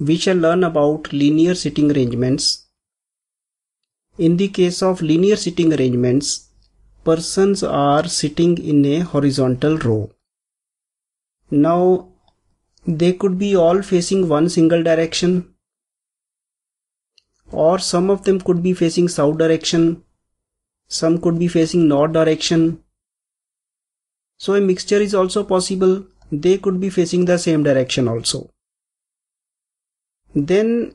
we shall learn about linear seating arrangements. In the case of linear seating arrangements, persons are sitting in a horizontal row. Now, they could be all facing one single direction or some of them could be facing south direction, some could be facing north direction. So a mixture is also possible, they could be facing the same direction also. Then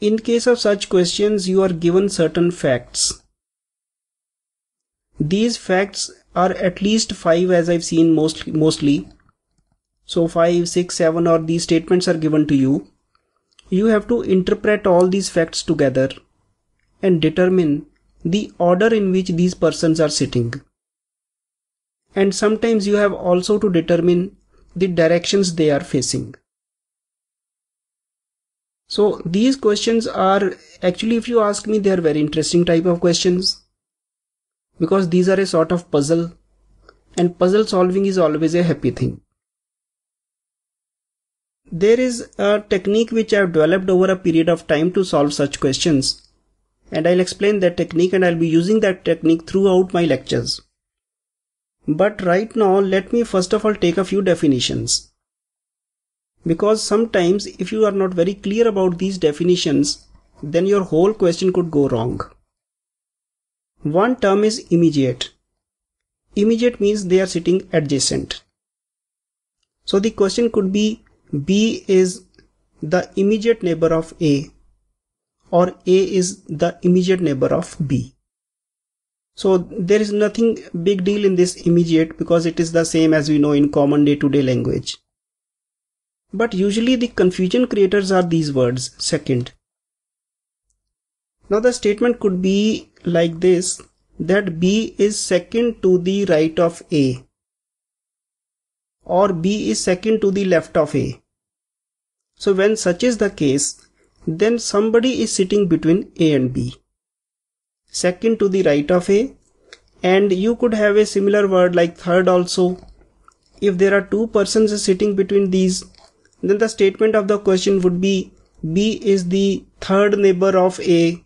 in case of such questions you are given certain facts. These facts are at least 5 as I've seen most, mostly. So 5, 6, 7 or these statements are given to you. You have to interpret all these facts together and determine the order in which these persons are sitting. And sometimes you have also to determine the directions they are facing. So these questions are actually if you ask me they are very interesting type of questions because these are a sort of puzzle and puzzle solving is always a happy thing. There is a technique which I have developed over a period of time to solve such questions and I'll explain that technique and I'll be using that technique throughout my lectures. But right now let me first of all take a few definitions because sometimes if you are not very clear about these definitions then your whole question could go wrong one term is immediate immediate means they are sitting adjacent so the question could be b is the immediate neighbor of a or a is the immediate neighbor of b so there is nothing big deal in this immediate because it is the same as we know in common day to day language. But usually the confusion creators are these words, second. Now the statement could be like this, that B is second to the right of A or B is second to the left of A. So when such is the case, then somebody is sitting between A and B. Second to the right of A and you could have a similar word like third also. If there are two persons sitting between these, then the statement of the question would be B is the third neighbor of A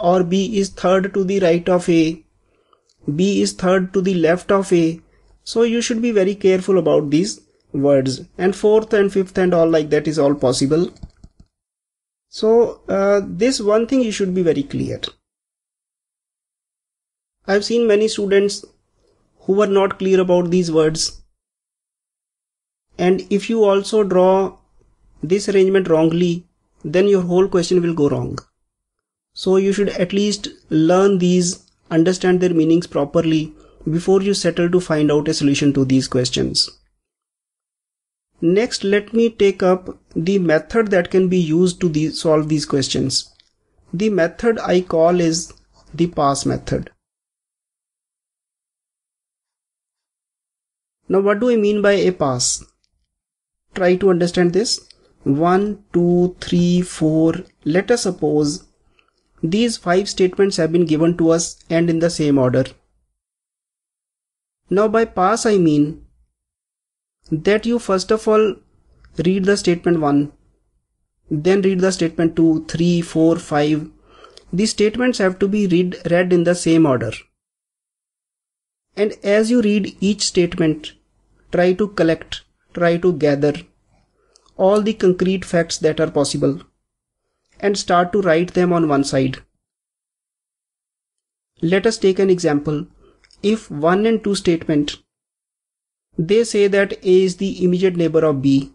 or B is third to the right of A. B is third to the left of A. So you should be very careful about these words and fourth and fifth and all like that is all possible. So uh, this one thing you should be very clear. I've seen many students who were not clear about these words and if you also draw this arrangement wrongly then your whole question will go wrong so you should at least learn these understand their meanings properly before you settle to find out a solution to these questions next let me take up the method that can be used to solve these questions the method i call is the pass method now what do i mean by a pass try to understand this 1 2 3 4 let us suppose these five statements have been given to us and in the same order now by pass i mean that you first of all read the statement 1 then read the statement 2 3 4 5 these statements have to be read read in the same order and as you read each statement try to collect try to gather all the concrete facts that are possible and start to write them on one side. Let us take an example. If 1 and 2 statement, they say that A is the immediate neighbor of B,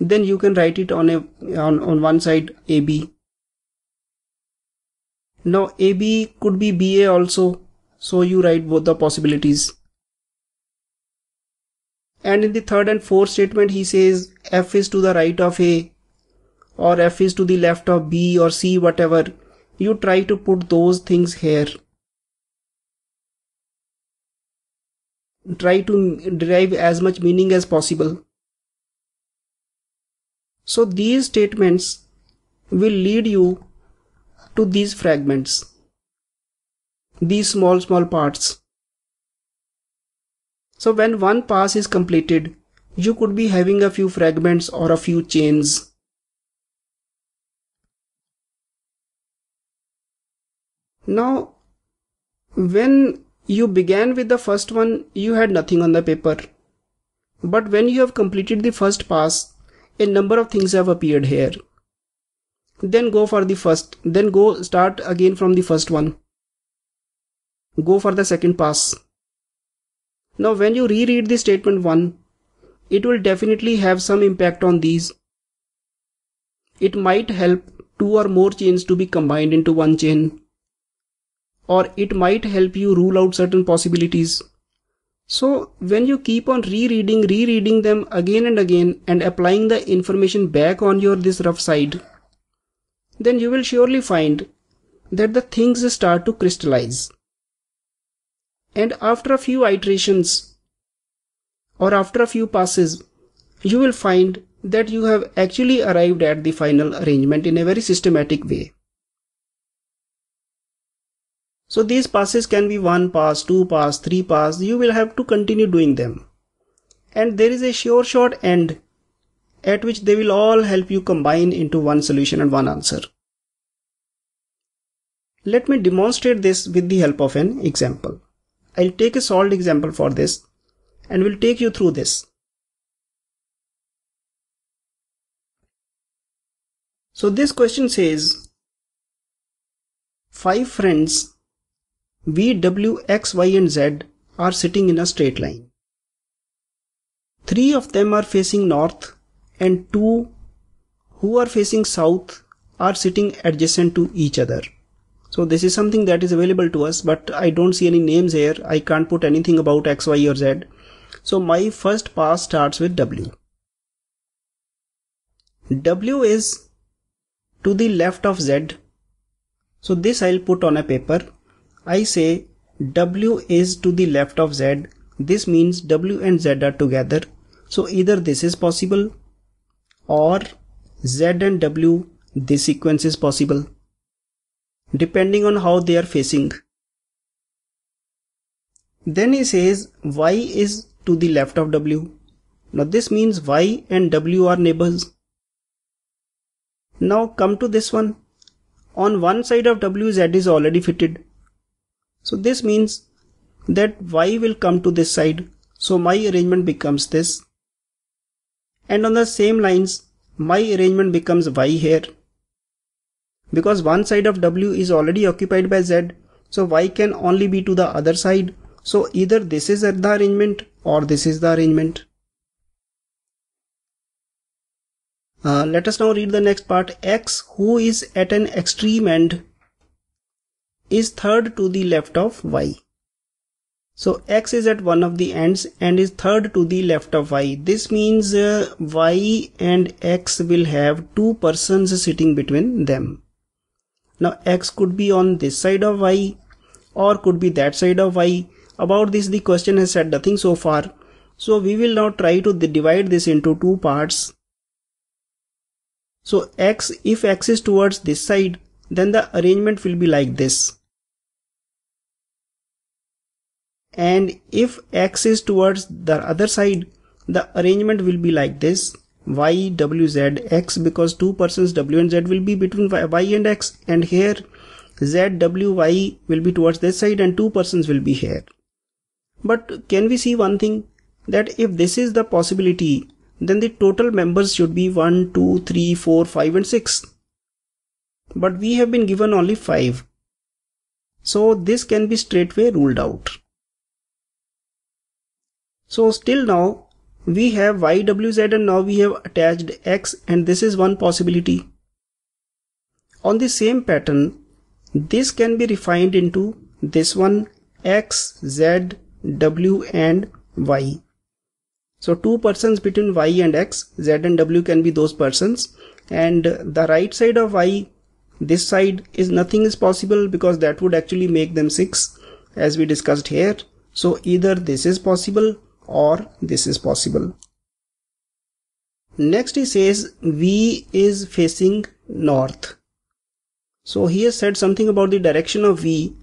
then you can write it on a on, on one side AB. Now AB could be BA also, so you write both the possibilities. And in the third and fourth statement, he says f is to the right of a or f is to the left of b or c, whatever. You try to put those things here. Try to derive as much meaning as possible. So these statements will lead you to these fragments, these small, small parts. So when one pass is completed, you could be having a few fragments or a few chains. Now, when you began with the first one, you had nothing on the paper. But when you have completed the first pass, a number of things have appeared here. Then go for the first, then go start again from the first one. Go for the second pass. Now when you reread the statement 1, it will definitely have some impact on these. It might help two or more chains to be combined into one chain. Or it might help you rule out certain possibilities. So when you keep on rereading, rereading them again and again and applying the information back on your this rough side, then you will surely find that the things start to crystallize and after a few iterations or after a few passes you will find that you have actually arrived at the final arrangement in a very systematic way. So these passes can be 1 pass, 2 pass, 3 pass, you will have to continue doing them. And there is a sure shot end at which they will all help you combine into one solution and one answer. Let me demonstrate this with the help of an example. I'll take a solved example for this and will take you through this. So this question says, five friends V, W, X, Y and Z are sitting in a straight line. Three of them are facing north and two who are facing south are sitting adjacent to each other. So this is something that is available to us, but I don't see any names here. I can't put anything about X, Y or Z. So my first pass starts with W. W is to the left of Z. So this I'll put on a paper. I say W is to the left of Z. This means W and Z are together. So either this is possible or Z and W, this sequence is possible depending on how they are facing. Then he says y is to the left of w. Now this means y and w are neighbors. Now come to this one. On one side of w z is already fitted. So this means that y will come to this side. So my arrangement becomes this. And on the same lines, my arrangement becomes y here because one side of w is already occupied by z so y can only be to the other side so either this is the arrangement or this is the arrangement uh, let us now read the next part x who is at an extreme end is third to the left of y so x is at one of the ends and is third to the left of y. This means uh, y and x will have two persons sitting between them. Now x could be on this side of y or could be that side of y. About this the question has said nothing so far. So we will now try to divide this into two parts. So x, if x is towards this side, then the arrangement will be like this. And if x is towards the other side, the arrangement will be like this y w z x because two persons w and z will be between y and x and here z w y will be towards this side and two persons will be here but can we see one thing that if this is the possibility then the total members should be 1 2 3 4 5 and 6 but we have been given only 5 so this can be straightway ruled out so still now we have YWZ and now we have attached X and this is one possibility. On the same pattern, this can be refined into this one X, Z, W and Y. So two persons between Y and X, Z and W can be those persons and the right side of Y, this side is nothing is possible because that would actually make them 6 as we discussed here. So either this is possible or this is possible. Next he says V is facing north. So he has said something about the direction of V.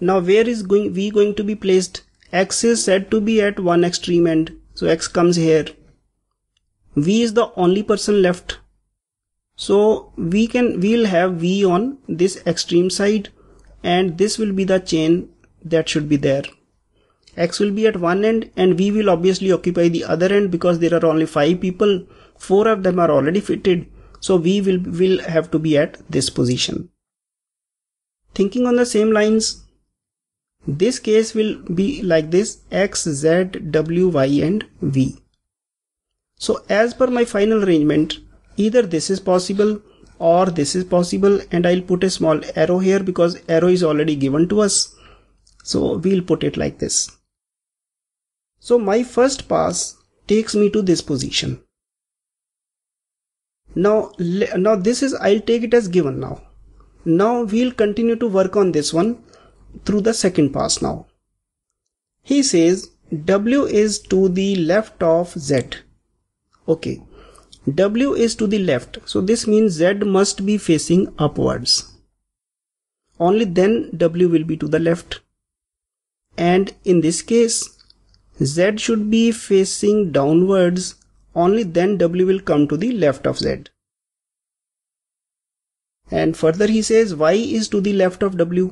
Now where is going V going to be placed? X is said to be at one extreme end. So X comes here. V is the only person left. So we can, we'll have V on this extreme side and this will be the chain that should be there. X will be at one end and we will obviously occupy the other end because there are only five people. Four of them are already fitted. So we will, will have to be at this position. Thinking on the same lines, this case will be like this X, Z, W, Y and V. So as per my final arrangement, either this is possible or this is possible and I'll put a small arrow here because arrow is already given to us. So we'll put it like this. So my first pass takes me to this position. Now, now this is, I'll take it as given now. Now we'll continue to work on this one through the second pass now. He says W is to the left of Z. Okay. W is to the left. So this means Z must be facing upwards. Only then W will be to the left. And in this case, z should be facing downwards only then w will come to the left of z and further he says y is to the left of w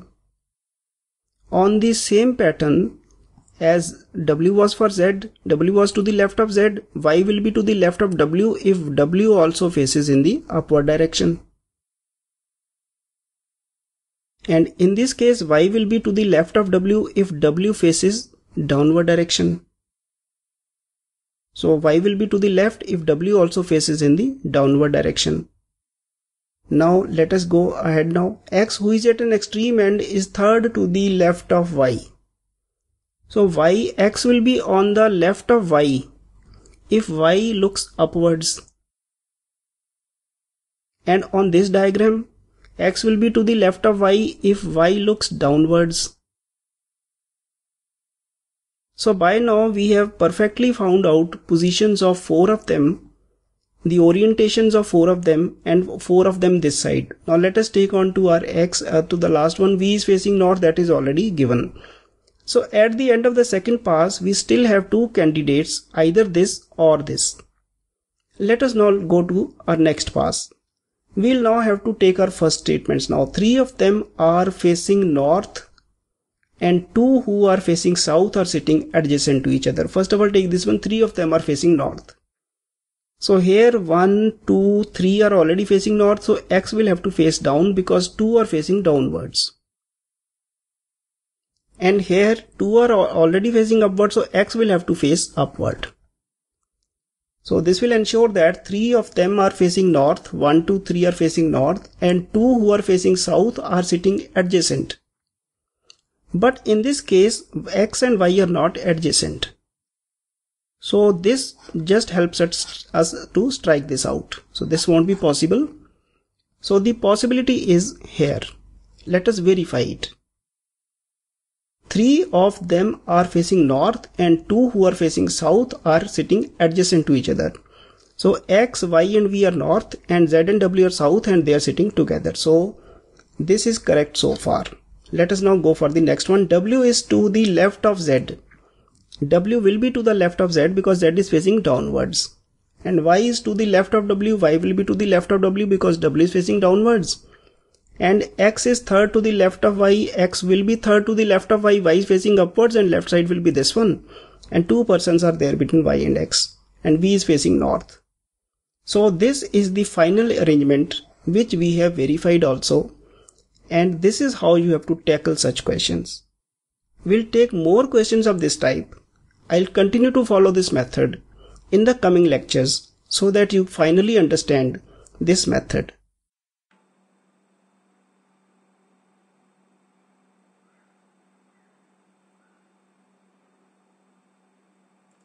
on the same pattern as w was for z w was to the left of z y will be to the left of w if w also faces in the upward direction and in this case y will be to the left of w if w faces downward direction. So y will be to the left if w also faces in the downward direction. Now let us go ahead now. x who is at an extreme end is third to the left of y. So y x will be on the left of y if y looks upwards. And on this diagram x will be to the left of y if y looks downwards. So by now we have perfectly found out positions of four of them, the orientations of four of them and four of them this side. Now let us take on to our x uh, to the last one v is facing north that is already given. So at the end of the second pass we still have two candidates either this or this. Let us now go to our next pass. We'll now have to take our first statements. Now three of them are facing north and two who are facing south are sitting adjacent to each other. First of all, take this one, three of them are facing north. So here one, two, three are already facing north, so x will have to face down because 2 are facing downwards. And here 2 are already facing upward, so x will have to face upward. So this will ensure that 3 of them are facing north, One, two, three are facing north, and 2 who are facing south are sitting adjacent. But in this case, x and y are not adjacent. So this just helps us to strike this out. So this won't be possible. So the possibility is here. Let us verify it. Three of them are facing north and two who are facing south are sitting adjacent to each other. So x, y and v are north and z and w are south and they are sitting together. So this is correct so far. Let us now go for the next one. W is to the left of Z. W will be to the left of Z because Z is facing downwards. And Y is to the left of W. Y will be to the left of W because W is facing downwards. And X is third to the left of Y. X will be third to the left of Y. Y is facing upwards and left side will be this one. And two persons are there between Y and X. And V is facing north. So this is the final arrangement which we have verified also and this is how you have to tackle such questions. We'll take more questions of this type. I'll continue to follow this method in the coming lectures so that you finally understand this method.